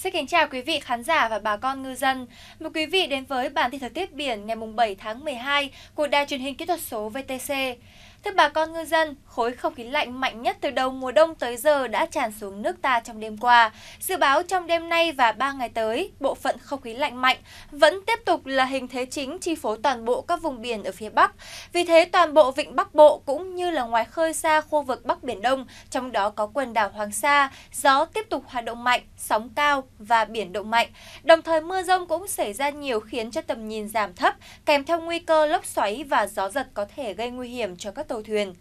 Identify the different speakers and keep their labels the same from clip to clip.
Speaker 1: Xin kính chào quý vị khán giả và bà con ngư dân. Mời quý vị đến với bản tin thời tiết biển ngày 7 tháng 12 của Đài truyền hình kỹ thuật số VTC. Thưa bà con ngư dân, khối không khí lạnh mạnh nhất từ đầu mùa đông tới giờ đã tràn xuống nước ta trong đêm qua. Dự báo trong đêm nay và 3 ngày tới, bộ phận không khí lạnh mạnh vẫn tiếp tục là hình thế chính chi phối toàn bộ các vùng biển ở phía Bắc. Vì thế, toàn bộ vịnh Bắc Bộ cũng như là ngoài khơi xa khu vực Bắc Biển Đông, trong đó có quần đảo Hoàng Sa, gió tiếp tục hoạt động mạnh, sóng cao và biển động mạnh. Đồng thời mưa rông cũng xảy ra nhiều khiến cho tầm nhìn giảm thấp, kèm theo nguy cơ lốc xoáy và gió giật có thể gây nguy hiểm cho các tàu thuyền.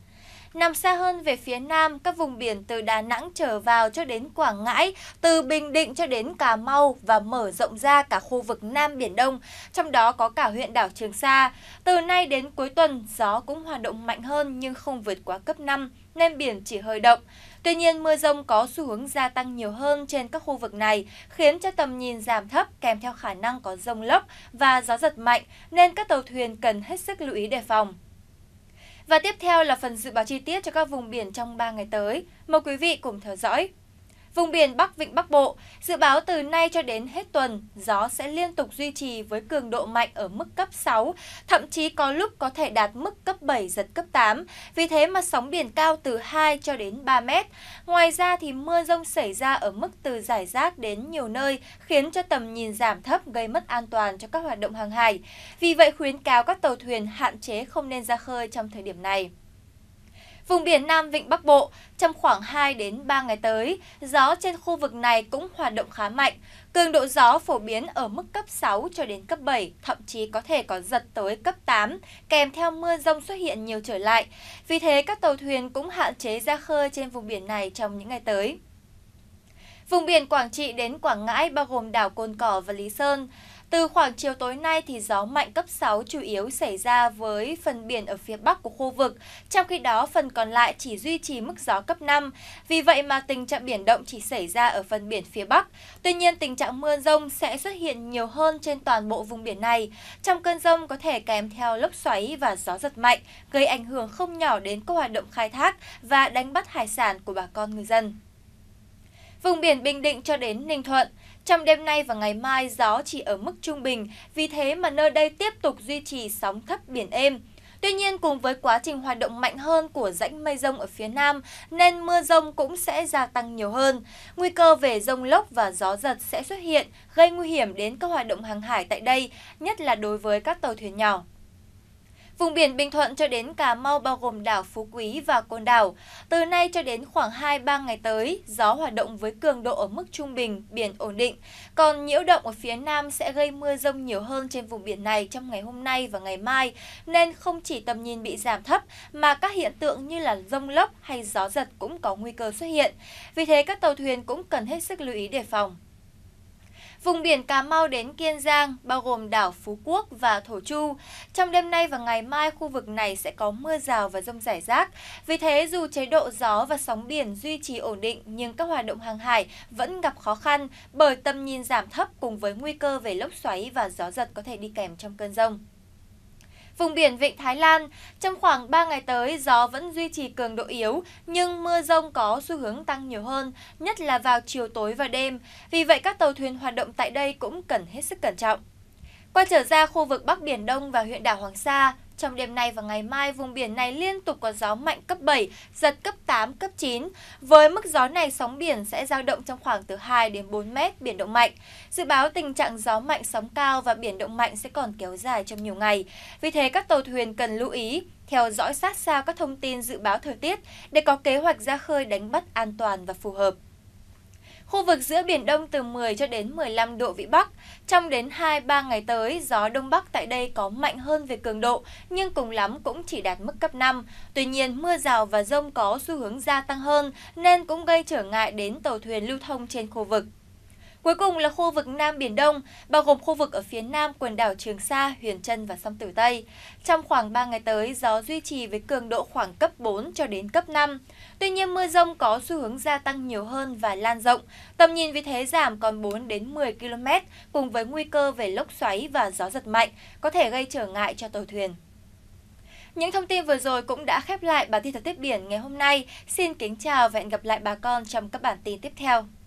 Speaker 1: Nằm xa hơn về phía nam, các vùng biển từ Đà Nẵng trở vào cho đến Quảng Ngãi, từ Bình Định cho đến Cà Mau và mở rộng ra cả khu vực Nam Biển Đông, trong đó có cả huyện đảo Trường Sa. Từ nay đến cuối tuần, gió cũng hoạt động mạnh hơn nhưng không vượt quá cấp 5, nên biển chỉ hơi động. Tuy nhiên, mưa rông có xu hướng gia tăng nhiều hơn trên các khu vực này, khiến cho tầm nhìn giảm thấp kèm theo khả năng có rông lốc và gió giật mạnh, nên các tàu thuyền cần hết sức lưu ý đề phòng. Và tiếp theo là phần dự báo chi tiết cho các vùng biển trong 3 ngày tới. Mời quý vị cùng theo dõi. Vùng biển Bắc Vịnh Bắc Bộ, dự báo từ nay cho đến hết tuần, gió sẽ liên tục duy trì với cường độ mạnh ở mức cấp 6, thậm chí có lúc có thể đạt mức cấp 7, giật cấp 8. Vì thế mà sóng biển cao từ 2 cho đến 3 mét. Ngoài ra thì mưa rông xảy ra ở mức từ giải rác đến nhiều nơi, khiến cho tầm nhìn giảm thấp gây mất an toàn cho các hoạt động hàng hải. Vì vậy khuyến cáo các tàu thuyền hạn chế không nên ra khơi trong thời điểm này. Vùng biển Nam Vịnh Bắc Bộ, trong khoảng 2 đến 3 ngày tới, gió trên khu vực này cũng hoạt động khá mạnh. Cường độ gió phổ biến ở mức cấp 6 cho đến cấp 7, thậm chí có thể có giật tới cấp 8, kèm theo mưa rông xuất hiện nhiều trở lại. Vì thế, các tàu thuyền cũng hạn chế ra khơi trên vùng biển này trong những ngày tới. Vùng biển Quảng Trị đến Quảng Ngãi bao gồm đảo Cồn Cỏ và Lý Sơn. Từ khoảng chiều tối nay thì gió mạnh cấp 6 chủ yếu xảy ra với phần biển ở phía bắc của khu vực, trong khi đó phần còn lại chỉ duy trì mức gió cấp 5. Vì vậy mà tình trạng biển động chỉ xảy ra ở phần biển phía bắc. Tuy nhiên tình trạng mưa rông sẽ xuất hiện nhiều hơn trên toàn bộ vùng biển này. Trong cơn rông có thể kèm theo lốc xoáy và gió giật mạnh, gây ảnh hưởng không nhỏ đến các hoạt động khai thác và đánh bắt hải sản của bà con người dân. Vùng biển Bình Định cho đến Ninh Thuận, trong đêm nay và ngày mai gió chỉ ở mức trung bình, vì thế mà nơi đây tiếp tục duy trì sóng thấp biển êm. Tuy nhiên cùng với quá trình hoạt động mạnh hơn của rãnh mây rông ở phía Nam nên mưa rông cũng sẽ gia tăng nhiều hơn. Nguy cơ về rông lốc và gió giật sẽ xuất hiện, gây nguy hiểm đến các hoạt động hàng hải tại đây, nhất là đối với các tàu thuyền nhỏ. Vùng biển Bình Thuận cho đến Cà Mau bao gồm đảo Phú Quý và Côn Đảo. Từ nay cho đến khoảng 2-3 ngày tới, gió hoạt động với cường độ ở mức trung bình, biển ổn định. Còn nhiễu động ở phía Nam sẽ gây mưa rông nhiều hơn trên vùng biển này trong ngày hôm nay và ngày mai, nên không chỉ tầm nhìn bị giảm thấp mà các hiện tượng như là rông lốc hay gió giật cũng có nguy cơ xuất hiện. Vì thế các tàu thuyền cũng cần hết sức lưu ý đề phòng. Vùng biển Cà Mau đến Kiên Giang, bao gồm đảo Phú Quốc và Thổ Chu. Trong đêm nay và ngày mai, khu vực này sẽ có mưa rào và rông rải rác. Vì thế, dù chế độ gió và sóng biển duy trì ổn định, nhưng các hoạt động hàng hải vẫn gặp khó khăn bởi tầm nhìn giảm thấp cùng với nguy cơ về lốc xoáy và gió giật có thể đi kèm trong cơn rông. Vùng biển Vịnh Thái Lan, trong khoảng 3 ngày tới, gió vẫn duy trì cường độ yếu, nhưng mưa rông có xu hướng tăng nhiều hơn, nhất là vào chiều tối và đêm. Vì vậy, các tàu thuyền hoạt động tại đây cũng cần hết sức cẩn trọng. Quay trở ra khu vực Bắc Biển Đông và huyện đảo Hoàng Sa, trong đêm nay và ngày mai, vùng biển này liên tục có gió mạnh cấp 7, giật cấp 8, cấp 9. Với mức gió này, sóng biển sẽ dao động trong khoảng từ 2 đến 4 mét, biển động mạnh. Dự báo tình trạng gió mạnh, sóng cao và biển động mạnh sẽ còn kéo dài trong nhiều ngày. Vì thế, các tàu thuyền cần lưu ý theo dõi sát sao các thông tin dự báo thời tiết để có kế hoạch ra khơi đánh bắt an toàn và phù hợp. Khu vực giữa Biển Đông từ 10 cho đến 15 độ Vĩ Bắc. Trong đến 2-3 ngày tới, gió Đông Bắc tại đây có mạnh hơn về cường độ, nhưng cùng lắm cũng chỉ đạt mức cấp 5. Tuy nhiên, mưa rào và rông có xu hướng gia tăng hơn, nên cũng gây trở ngại đến tàu thuyền lưu thông trên khu vực. Cuối cùng là khu vực Nam Biển Đông, bao gồm khu vực ở phía nam quần đảo Trường Sa, Huyền Trân và sông Tử Tây. Trong khoảng 3 ngày tới, gió duy trì với cường độ khoảng cấp 4 cho đến cấp 5. Tuy nhiên, mưa rông có xu hướng gia tăng nhiều hơn và lan rộng. Tầm nhìn vì thế giảm còn 4 đến 10 km, cùng với nguy cơ về lốc xoáy và gió giật mạnh, có thể gây trở ngại cho tàu thuyền. Những thông tin vừa rồi cũng đã khép lại bản tin thời tiết biển ngày hôm nay. Xin kính chào và hẹn gặp lại bà con trong các bản tin tiếp theo.